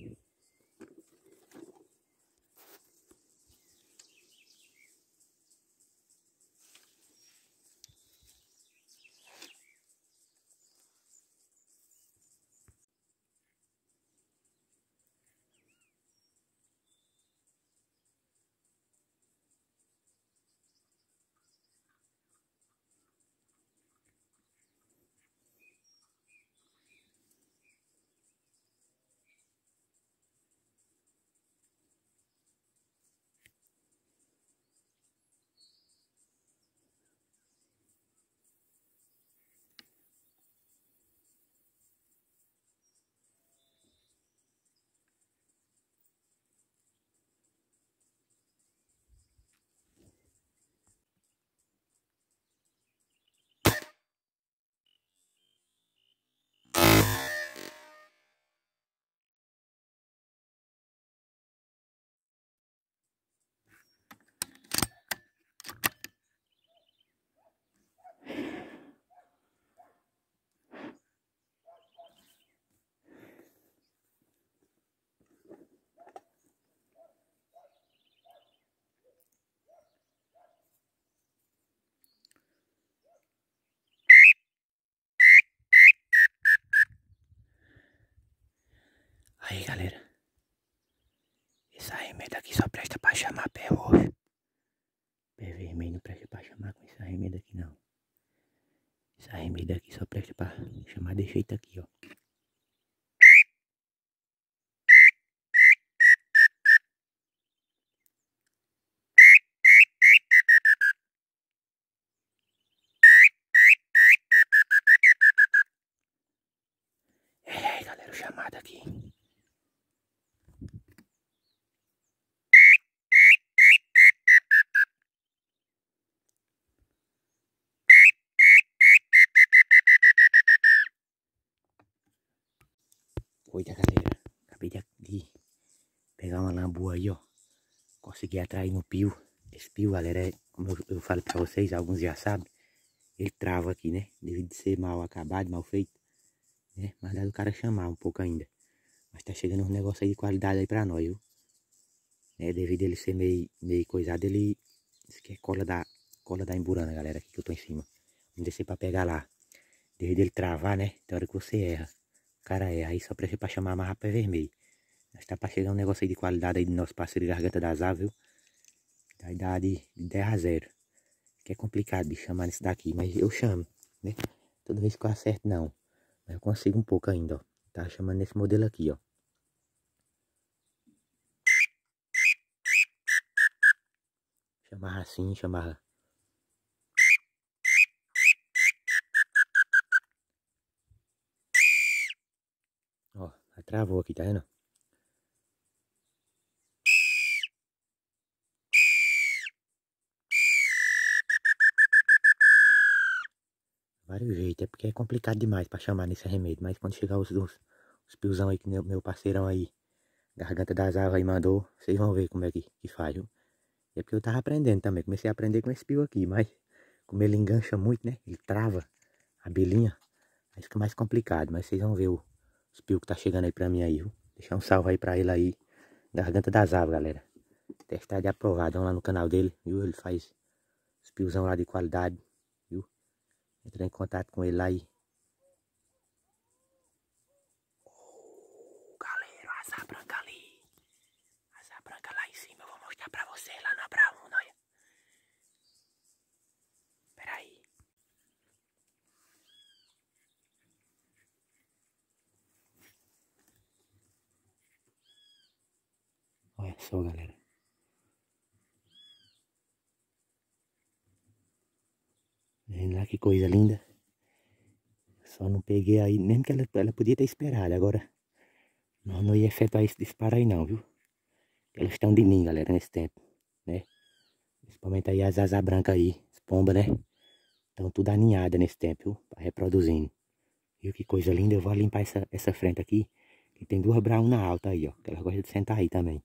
you. aí, galera. essa aí, aqui só presta pra chamar pé roxo. Pé vermelho não presta pra chamar com esse arremedo aqui, não. Esse arremedo aqui só presta pra chamar jeito aqui, ó. É, galera, o chamado aqui. Coisa, galera. Acabei de, de pegar uma lambu aí, ó. Consegui atrair no pio. Esse pio, galera, é, como eu, eu falo pra vocês, alguns já sabem. Ele trava aqui, né? Devido ser mal acabado, mal feito. Né? Mas dá do cara chamar um pouco ainda. Mas tá chegando um negócio aí de qualidade aí pra nós, viu? Né? Devido ele ser meio, meio coisado, ele... Isso aqui é cola da, cola da emburana, galera. Aqui que eu tô em cima. Vamos descer pra pegar lá. Devido ele travar, né? Tem hora que você erra cara é aí só prestei pra chamar a marrapa vermelha. está tá pra chegar um negócio aí de qualidade aí do nosso parceiro Garganta das Aves, Da idade de 10 a 0. Que é complicado de chamar nesse daqui, mas eu chamo, né? Toda vez que eu acerto, não. Mas eu consigo um pouco ainda, ó. Tá chamando nesse modelo aqui, ó. Chamar assim, chamar Travou aqui, tá vendo? Vários jeitos, é porque é complicado demais pra chamar nesse remédio. Mas quando chegar os, os, os piozão aí, que meu, meu parceirão aí, Garganta das aves aí mandou, vocês vão ver como é que, que faz, viu? É porque eu tava aprendendo também, comecei a aprender com esse pio aqui, mas como ele engancha muito, né? Ele trava a belinha, aí fica mais complicado, mas vocês vão ver o, os pio que tá chegando aí pra mim aí, viu? Deixar um salve aí pra ele aí. Garganta das aves, galera. Testado e aprovado. Vamos lá no canal dele, viu? Ele faz os piozão lá de qualidade, viu? Entra em contato com ele lá aí. Oh, galera, asa branca. só, galera. Vem lá que coisa linda. Só não peguei aí, mesmo que ela, ela podia ter esperado. Agora, nós não ia efetuar esse disparo aí não, viu? Elas estão de mim, galera, nesse tempo, né? Principalmente aí as asas brancas aí, as pombas, né? Estão tudo aninhada nesse tempo, viu? Tá reproduzindo. Viu que coisa linda? Eu vou limpar essa, essa frente aqui. Que tem duas na alta aí, ó. Que elas gostam de sentar aí também.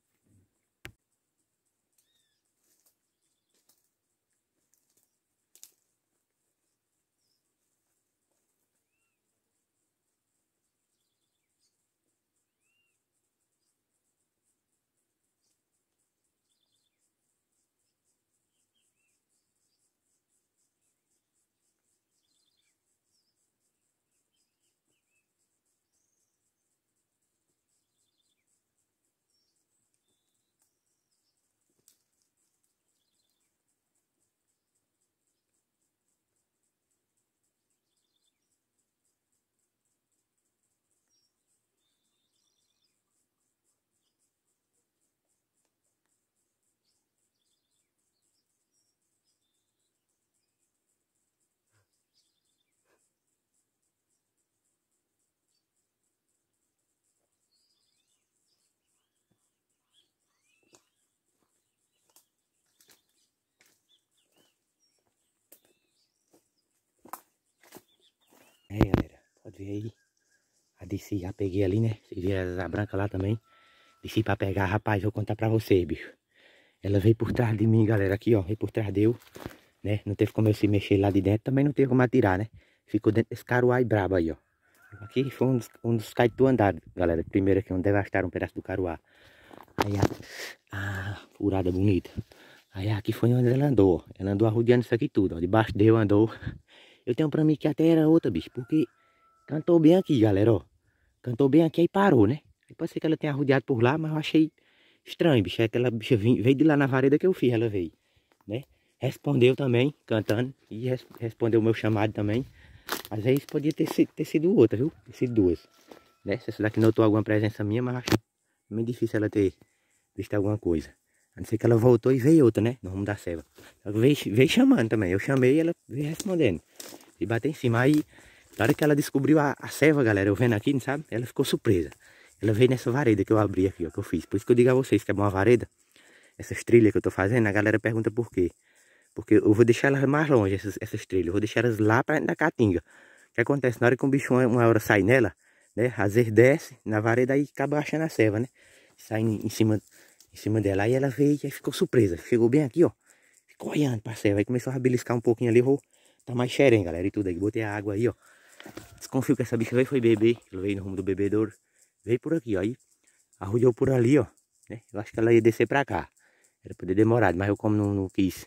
É, galera, pode ver aí. A DC já peguei ali, né? Vocês viram a branca lá também. Desci pra pegar, rapaz, vou contar pra você, bicho. Ela veio por trás de mim, galera, aqui, ó. Veio por trás de eu, né? Não teve como eu se mexer lá de dentro, também não teve como atirar, né? Ficou dentro desse caruai brabo aí, ó. Aqui foi um dos, um dos caitu galera. Primeiro aqui, onde devastaram um pedaço do caruá. Aí, ah, furada bonita. Aí aqui foi onde ela andou, ó. Ela andou arrodeando isso aqui tudo, ó. Debaixo deu, andou. Eu tenho pra mim que até era outra, bicho, porque cantou bem aqui, galera, ó. Cantou bem aqui e parou, né? Pode ser que ela tenha rodeado por lá, mas eu achei estranho, bicho. Aquela bicha veio de lá na vareda que eu fiz, ela veio, né? Respondeu também, cantando, e res respondeu o meu chamado também. Às vezes podia ter, ter sido outra, viu? Ter sido duas, né? Se essa daqui notou alguma presença minha, mas acho meio difícil ela ter visto alguma coisa. A não ser que ela voltou e veio outra, né? No rumo da selva. Veio, veio chamando também. Eu chamei e ela veio respondendo. E bateu em cima. Aí, na hora que ela descobriu a, a selva, galera, eu vendo aqui, não sabe? Ela ficou surpresa. Ela veio nessa vareda que eu abri aqui, ó, que eu fiz. Por isso que eu digo a vocês que é uma vareda. Essas trilhas que eu tô fazendo, a galera pergunta por quê. Porque eu vou deixar elas mais longe, essas, essas trilhas. Eu vou deixar elas lá pra, na caatinga. O que acontece? Na hora que um bicho uma hora sai nela, né? Às vezes desce na vareda e acaba achando a selva, né? Sai em, em cima em cima dela. Aí ela veio e ficou surpresa. Chegou bem aqui, ó. Ficou olhando, parceiro. Aí começou a beliscar um pouquinho ali. Vou tá mais xerém, galera. E tudo aí. Botei a água aí, ó. Desconfio que essa bicha veio, foi beber. Ela veio no rumo do bebedouro. Veio por aqui, ó. Aí arrujou por ali, ó. Né? Eu acho que ela ia descer pra cá. Era poder demorar mas eu como não, não, quis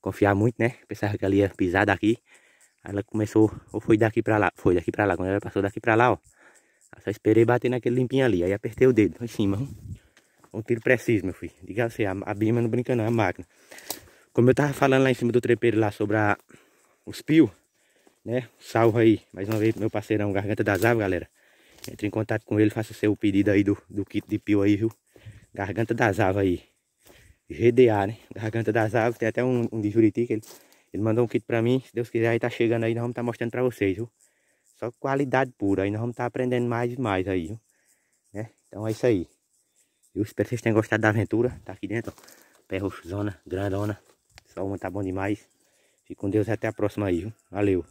confiar muito, né? Pensava que ela ia pisar daqui. Aí ela começou, ou foi daqui pra lá, foi daqui pra lá. Quando ela passou daqui pra lá, ó. Eu só esperei bater naquele limpinho ali. Aí apertei o dedo em cima. ó. Um tiro preciso, meu filho. Diga assim, a, a Bima não brinca não, é a máquina. Como eu tava falando lá em cima do trepeiro lá sobre a, os pios, né? Salvo aí, mais uma vez, meu parceirão Garganta das Aves, galera. Entre em contato com ele, faça seu pedido aí do, do kit de pio aí, viu? Garganta das Aves aí. GDA, né? Garganta das Aves, tem até um, um de Juriti que ele, ele mandou um kit pra mim. Se Deus quiser, aí tá chegando aí, nós vamos estar tá mostrando pra vocês, viu? Só qualidade pura, aí nós vamos estar tá aprendendo mais e mais aí, viu? Né? Então é isso aí. Eu espero que vocês tenham gostado da aventura. Tá aqui dentro, ó. Perrozona, grandona. Só uma tá bom demais. Fique com Deus e até a próxima aí, viu? Valeu.